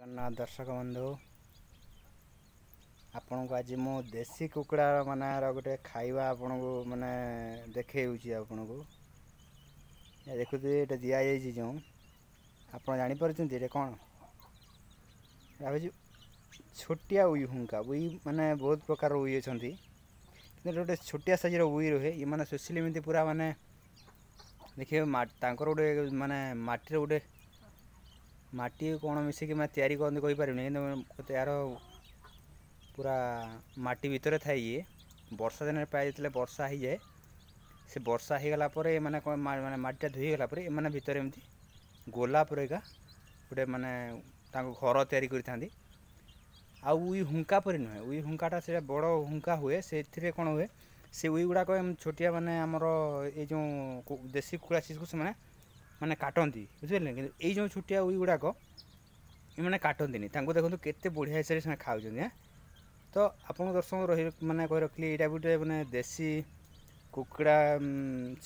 ଜଗନ୍ନାଥ ଦର୍ଶକ ବନ୍ଧୁ ଆପଣଙ୍କୁ ଆଜି ମୁଁ ଦେଶୀ କୁକୁଡ଼ା ମାନର ଗୋଟେ ଖାଇବା ଆପଣଙ୍କୁ ମାନେ ଦେଖେଉଛି ଆପଣଙ୍କୁ ଦେଖୁଥିବେ ଏଇଟା ଦିଆଯାଇଛି ଯେଉଁ ଆପଣ ଜାଣିପାରୁଛନ୍ତି ଏଇଟା କ'ଣ ଏଇଟା ହେଉଛି ଛୋଟିଆ ଉଇ ହୁଙ୍କା ଉଇ ମାନେ ବହୁତ ପ୍ରକାର ଉଇ ଅଛନ୍ତି କିନ୍ତୁ ଗୋଟେ ଛୋଟିଆ ସାଇଜ୍ର ଉଇ ରୁହେ ଏମାନେ ସ୍ପେଶିଆଲି ଏମିତି ପୁରା ମାନେ ଦେଖିବେ ତାଙ୍କର ଗୋଟେ ମାନେ ମାଟିରେ ଗୋଟେ ମାଟି କ'ଣ ମିଶିକି ମାନେ ତିଆରି କରନ୍ତି କହିପାରିବିନି କିନ୍ତୁ ଏହାର ପୁରା ମାଟି ଭିତରେ ଥାଏ ଇଏ ବର୍ଷା ଦିନରେ ପ୍ରାୟ ଯେତେବେଳେ ବର୍ଷା ହେଇଯାଏ ସେ ବର୍ଷା ହେଇଗଲା ପରେ ଏମାନେ କ'ଣ ମାନେ ମାଟିଟା ଧୋଇଗଲା ପରେ ଏମାନେ ଭିତରେ ଏମିତି ଗୋଲା ପରିକା ଗୋଟେ ମାନେ ତାଙ୍କ ଘର ତିଆରି କରିଥାନ୍ତି ଆଉ ଉଇ ହୁଙ୍କା ପରି ନୁହେଁ ଉଇ ହୁଙ୍କାଟା ସେଇଟା ବଡ଼ ହୁଙ୍କା ହୁଏ ସେଥିରେ କ'ଣ ହୁଏ ସେ ଉଇ ଗୁଡ଼ାକ ଛୋଟିଆ ମାନେ ଆମର ଏଇ ଯେଉଁ ଦେଶୀ କୁକୁଡ଼ା ଶିଶୁକୁ ସେମାନେ ମାନେ କାଟନ୍ତି ବୁଝିପାରିଲେ କିନ୍ତୁ ଏଇ ଯେଉଁ ଛୋଟିଆ ଉଇ ଗୁଡ଼ାକ ଏମାନେ କାଟନ୍ତିନି ତାଙ୍କୁ ଦେଖନ୍ତୁ କେତେ ବଢ଼ିଆ ହିସାବରେ ସେମାନେ ଖାଉଛନ୍ତି ଆଁ ତ ଆପଣ ଦର୍ଶକ ରହି ମାନେ କହି ରଖିଲି ଏଇଟା ଗୋଟେ ମାନେ ଦେଶୀ କୁକୁଡ଼ା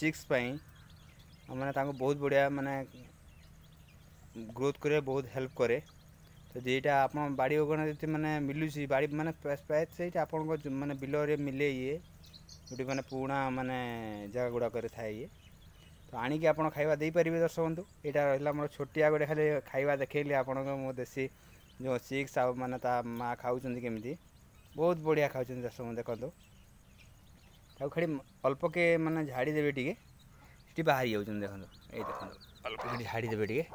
ଚିକ୍ସ ପାଇଁ ମାନେ ତାଙ୍କୁ ବହୁତ ବଢ଼ିଆ ମାନେ ଗ୍ରୋଥ୍ କରିବା ବହୁତ ହେଲ୍ପ କରେ ତ ଯେଇଟା ଆପଣ ବାଡ଼ି ଅଗଣା ଯଦି ମାନେ ମିଲୁଛି ବାଡ଼ି ମାନେ ପ୍ରାୟ ସେଇଟା ଆପଣଙ୍କ ମାନେ ବିଲରେ ମିଲେ ଇଏ ଯେଉଁଠି ମାନେ ପୁରୁଣା ମାନେ ଜାଗା ଗୁଡ଼ାକରେ ଥାଏ ଇଏ ଆଣିକି ଆପଣ ଖାଇବା ଦେଇପାରିବେ ଦର୍ଶକ ବନ୍ଧୁ ଏଇଟା ରହିଲା ଆମର ଛୋଟିଆ ଗୋଟେ ଖାଲି ଖାଇବା ଦେଖେଇଲି ଆପଣଙ୍କ ମୋ ଦେଶୀ ଯେଉଁ ସିକ୍ସ ଆଉ ମାନେ ତା ମାଆ ଖାଉଛନ୍ତି କେମିତି ବହୁତ ବଢ଼ିଆ ଖାଉଛନ୍ତି ଦର୍ଶକ ବନ୍ଧୁ ଦେଖନ୍ତୁ ତାକୁ ଖାଲି ଅଳ୍ପକେ ମାନେ ଝାଡ଼ି ଦେବେ ଟିକେ ସେଠି ବାହାରି ଯାଉଛନ୍ତି ଦେଖନ୍ତୁ ଏଇ ଦେଖନ୍ତୁ ଅଳ୍ପକେ ଝାଡ଼ି ଦେବେ ଟିକେ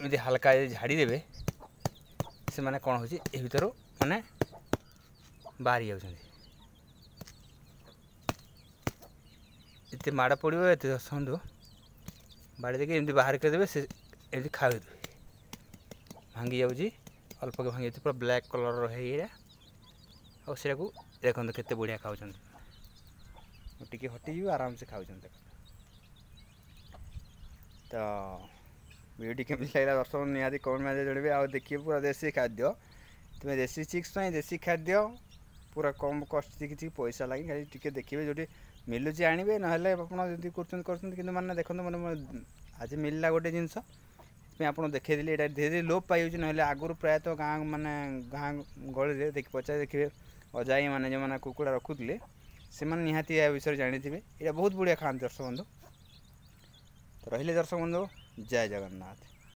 ଏମିତି ହାଲକା ଯଦି ଝାଡ଼ି ଦେବେ ସେମାନେ କ'ଣ ହେଉଛି ଏ ଭିତରୁ ମାନେ ବାହାରି ଯାଉଛନ୍ତି ଯେତେ ମାଡ଼ ପଡ଼ିବ ଏତେ ଦଶନ୍ତୁ ବାଡ଼ି ଦେଇକି ଏମିତି ବାହାର କରିଦେବେ ସେ ଏମିତି ଖାଉଦେବେ ଭାଙ୍ଗି ଯାଉଛି ଅଳ୍ପକେ ଭାଙ୍ଗି ଯାଉଛି ପୁରା ବ୍ଲାକ୍ କଲର୍ର ହେଇଗଲା ଆଉ ସେଟାକୁ ଦେଖନ୍ତୁ କେତେ ବଢ଼ିଆ ଖାଉଛନ୍ତି ମୁଁ ଟିକେ ହଟିଯିବି ଆରାମସେ ଖାଉଛନ୍ତି ଦେଖନ୍ତୁ ତ ଭିଡ଼ିଓଟି କେମିତି ଲାଗିଲା ଦର୍ଶକ ନିହାତି କମେଣ୍ଟ ମାଧ୍ୟମରେ ଜଣାଇବେ ଆଉ ଦେଖିବେ ପୁରା ଦେଶୀ ଖାଦ୍ୟ ତୁମେ ଦେଶୀ ଚିକ୍ସ ପାଇଁ ଦେଶୀ ଖାଦ୍ୟ ପୁରା କମ୍ କଷ୍ଟ କିଛି ପଇସା ଲାଗି ଖାଲି ଟିକେ ଦେଖିବେ ଯେଉଁଠି ମିଳୁଛି ଆଣିବେ ନହେଲେ ଆପଣ ଯଦି କରୁଛନ୍ତି କରୁଛନ୍ତି କିନ୍ତୁ ମାନେ ଦେଖନ୍ତୁ ମାନେ ଆଜି ମିଳିଲା ଗୋଟେ ଜିନିଷ ସେଥିପାଇଁ ଆପଣ ଦେଖେଇଦେଲି ଏଇଟା ଧୀରେ ଧୀରେ ଲୋପ ପାଇଯାଉଛି ନହେଲେ ଆଗରୁ ପ୍ରାୟତଃ ଗାଁ ମାନେ ଗାଁ ଗହଳିରେ ଦେଖି ପଚାରି ଦେଖିବେ ଅଜାଇମାନେ ଯେଉଁମାନେ କୁକୁଡ଼ା ରଖୁଥିଲେ ସେମାନେ ନିହାତି ଏହା ବିଷୟରେ ଜାଣିଥିବେ ଏଇଟା ବହୁତ ବଢ଼ିଆ ଖାଆନ୍ତି ଦର୍ଶକ ବନ୍ଧୁ ରହିଲେ ଦର୍ଶକ ବନ୍ଧୁ ଜୟ ଜଗନ୍ନାଥ